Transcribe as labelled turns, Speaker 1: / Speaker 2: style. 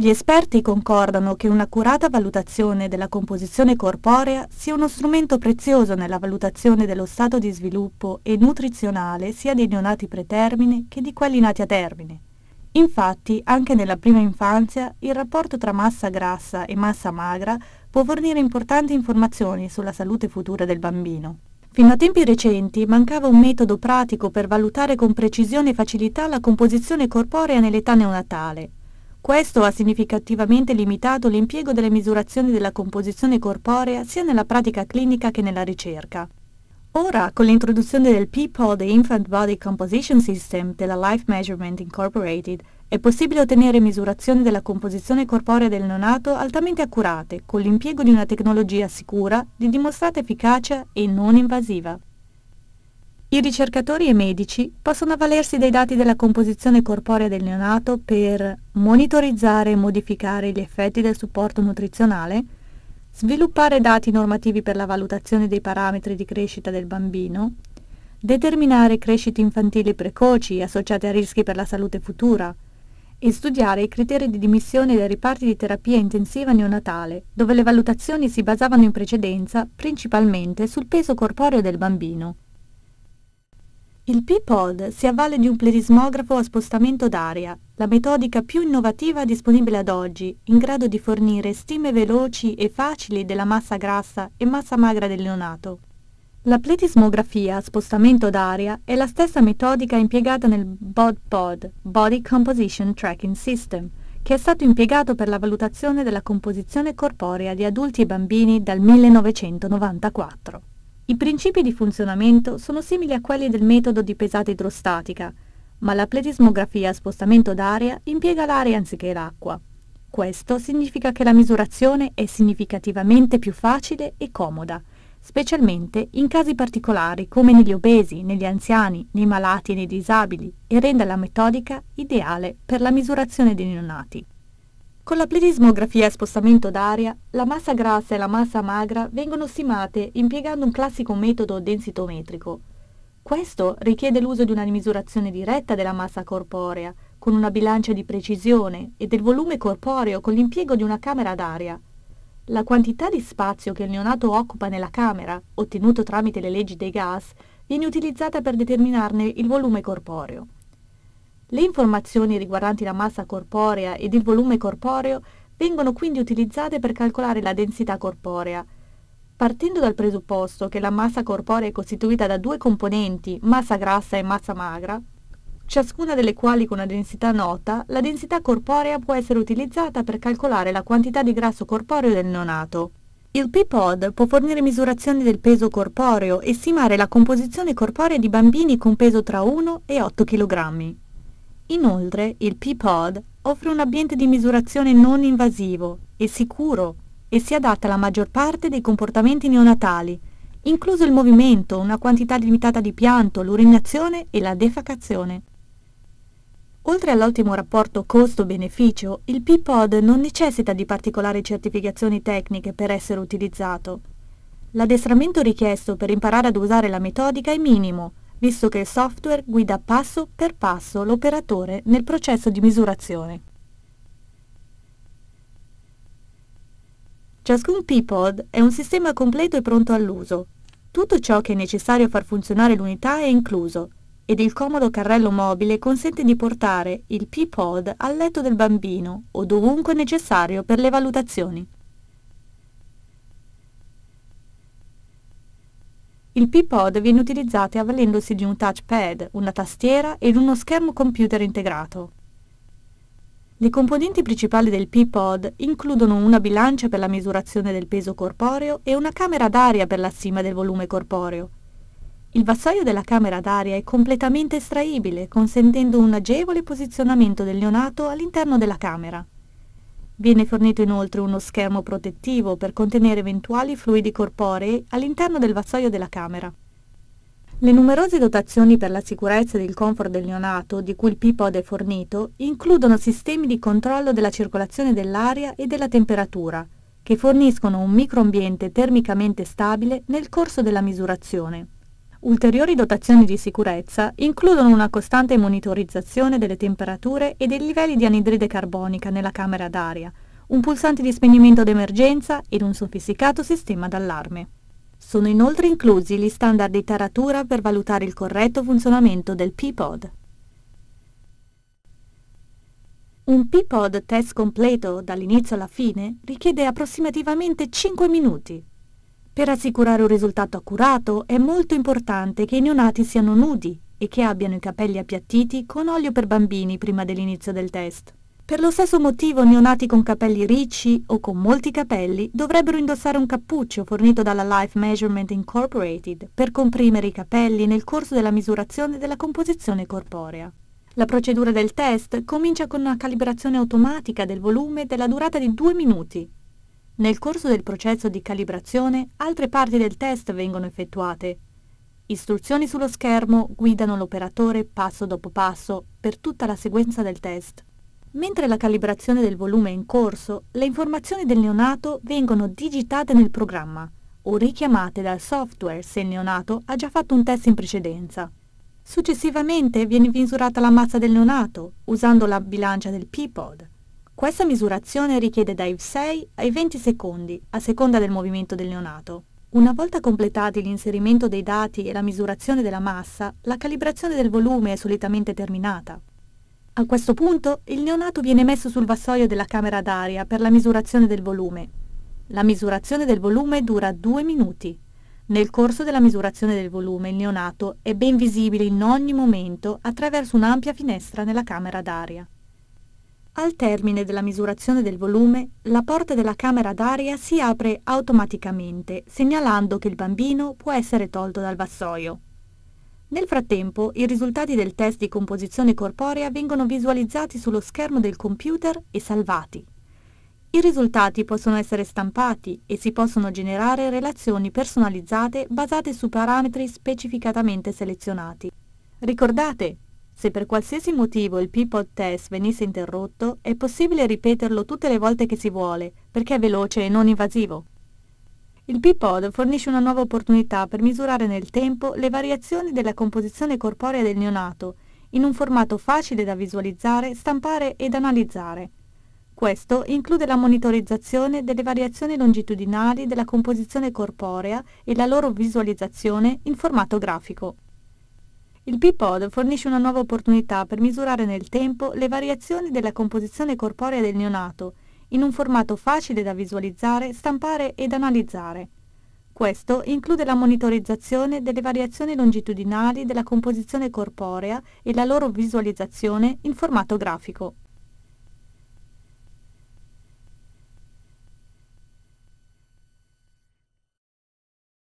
Speaker 1: Gli esperti concordano che un'accurata valutazione della composizione corporea sia uno strumento prezioso nella valutazione dello stato di sviluppo e nutrizionale sia dei neonati pretermine che di quelli nati a termine. Infatti, anche nella prima infanzia, il rapporto tra massa grassa e massa magra può fornire importanti informazioni sulla salute futura del bambino. Fino a tempi recenti mancava un metodo pratico per valutare con precisione e facilità la composizione corporea nell'età neonatale questo ha significativamente limitato l'impiego delle misurazioni della composizione corporea sia nella pratica clinica che nella ricerca. Ora, con l'introduzione del PPOD Infant Body Composition System della Life Measurement Incorporated, è possibile ottenere misurazioni della composizione corporea del neonato altamente accurate, con l'impiego di una tecnologia sicura, di dimostrata efficacia e non invasiva. I ricercatori e medici possono avvalersi dei dati della composizione corporea del neonato per monitorizzare e modificare gli effetti del supporto nutrizionale, sviluppare dati normativi per la valutazione dei parametri di crescita del bambino, determinare crescite infantili precoci associate a rischi per la salute futura e studiare i criteri di dimissione dai riparti di terapia intensiva neonatale, dove le valutazioni si basavano in precedenza principalmente sul peso corporeo del bambino. Il P-Pod si avvale di un plerismografo a spostamento d'aria, la metodica più innovativa disponibile ad oggi, in grado di fornire stime veloci e facili della massa grassa e massa magra del neonato. La pletismografia a spostamento d'aria è la stessa metodica impiegata nel BOD-POD, Body Composition Tracking System, che è stato impiegato per la valutazione della composizione corporea di adulti e bambini dal 1994. I principi di funzionamento sono simili a quelli del metodo di pesata idrostatica, ma la pletismografia a spostamento d'aria impiega l'aria anziché l'acqua. Questo significa che la misurazione è significativamente più facile e comoda, specialmente in casi particolari come negli obesi, negli anziani, nei malati e nei disabili, e rende la metodica ideale per la misurazione dei neonati. Con la pledismografia a spostamento d'aria, la massa grassa e la massa magra vengono stimate impiegando un classico metodo densitometrico. Questo richiede l'uso di una misurazione diretta della massa corporea, con una bilancia di precisione e del volume corporeo con l'impiego di una camera d'aria. La quantità di spazio che il neonato occupa nella camera, ottenuto tramite le leggi dei gas, viene utilizzata per determinarne il volume corporeo. Le informazioni riguardanti la massa corporea ed il volume corporeo vengono quindi utilizzate per calcolare la densità corporea. Partendo dal presupposto che la massa corporea è costituita da due componenti, massa grassa e massa magra, ciascuna delle quali con una densità nota, la densità corporea può essere utilizzata per calcolare la quantità di grasso corporeo del neonato. Il P-Pod può fornire misurazioni del peso corporeo e stimare la composizione corporea di bambini con peso tra 1 e 8 kg. Inoltre il P-Pod offre un ambiente di misurazione non invasivo e sicuro e si adatta alla maggior parte dei comportamenti neonatali, incluso il movimento, una quantità limitata di pianto, l'urinazione e la defacazione. Oltre all'ottimo rapporto costo-beneficio, il P-Pod non necessita di particolari certificazioni tecniche per essere utilizzato. L'addestramento richiesto per imparare ad usare la metodica è minimo, visto che il software guida passo per passo l'operatore nel processo di misurazione. Ciascun P-Pod è un sistema completo e pronto all'uso. Tutto ciò che è necessario far funzionare l'unità è incluso ed il comodo carrello mobile consente di portare il P-Pod al letto del bambino o dovunque necessario per le valutazioni. Il P-Pod viene utilizzato avvalendosi di un touchpad, una tastiera ed uno schermo computer integrato. Le componenti principali del P-Pod includono una bilancia per la misurazione del peso corporeo e una camera d'aria per la stima del volume corporeo. Il vassoio della camera d'aria è completamente estraibile, consentendo un agevole posizionamento del neonato all'interno della camera. Viene fornito inoltre uno schermo protettivo per contenere eventuali fluidi corporei all'interno del vassoio della camera. Le numerose dotazioni per la sicurezza e il comfort del neonato, di cui il Peapod è fornito, includono sistemi di controllo della circolazione dell'aria e della temperatura, che forniscono un microambiente termicamente stabile nel corso della misurazione. Ulteriori dotazioni di sicurezza includono una costante monitorizzazione delle temperature e dei livelli di anidride carbonica nella camera d'aria, un pulsante di spegnimento d'emergenza ed un sofisticato sistema d'allarme. Sono inoltre inclusi gli standard di taratura per valutare il corretto funzionamento del P-Pod. Un P-Pod test completo dall'inizio alla fine richiede approssimativamente 5 minuti, per assicurare un risultato accurato è molto importante che i neonati siano nudi e che abbiano i capelli appiattiti con olio per bambini prima dell'inizio del test. Per lo stesso motivo neonati con capelli ricci o con molti capelli dovrebbero indossare un cappuccio fornito dalla Life Measurement Incorporated per comprimere i capelli nel corso della misurazione della composizione corporea. La procedura del test comincia con una calibrazione automatica del volume della durata di due minuti nel corso del processo di calibrazione altre parti del test vengono effettuate. Istruzioni sullo schermo guidano l'operatore passo dopo passo per tutta la sequenza del test. Mentre la calibrazione del volume è in corso, le informazioni del neonato vengono digitate nel programma o richiamate dal software se il neonato ha già fatto un test in precedenza. Successivamente viene misurata la massa del neonato usando la bilancia del P-Pod. Questa misurazione richiede dai 6 ai 20 secondi, a seconda del movimento del neonato. Una volta completati l'inserimento dei dati e la misurazione della massa, la calibrazione del volume è solitamente terminata. A questo punto il neonato viene messo sul vassoio della camera d'aria per la misurazione del volume. La misurazione del volume dura due minuti. Nel corso della misurazione del volume il neonato è ben visibile in ogni momento attraverso un'ampia finestra nella camera d'aria. Al termine della misurazione del volume, la porta della camera d'aria si apre automaticamente, segnalando che il bambino può essere tolto dal vassoio. Nel frattempo, i risultati del test di composizione corporea vengono visualizzati sullo schermo del computer e salvati. I risultati possono essere stampati e si possono generare relazioni personalizzate basate su parametri specificatamente selezionati. Ricordate, se per qualsiasi motivo il Peapod test venisse interrotto, è possibile ripeterlo tutte le volte che si vuole, perché è veloce e non invasivo. Il Peapod fornisce una nuova opportunità per misurare nel tempo le variazioni della composizione corporea del neonato, in un formato facile da visualizzare, stampare ed analizzare. Questo include la monitorizzazione delle variazioni longitudinali della composizione corporea e la loro visualizzazione in formato grafico. Il Bipod fornisce una nuova opportunità per misurare nel tempo le variazioni della composizione corporea del neonato, in un formato facile da visualizzare, stampare ed analizzare. Questo include la monitorizzazione delle variazioni longitudinali della composizione corporea e la loro visualizzazione in formato grafico.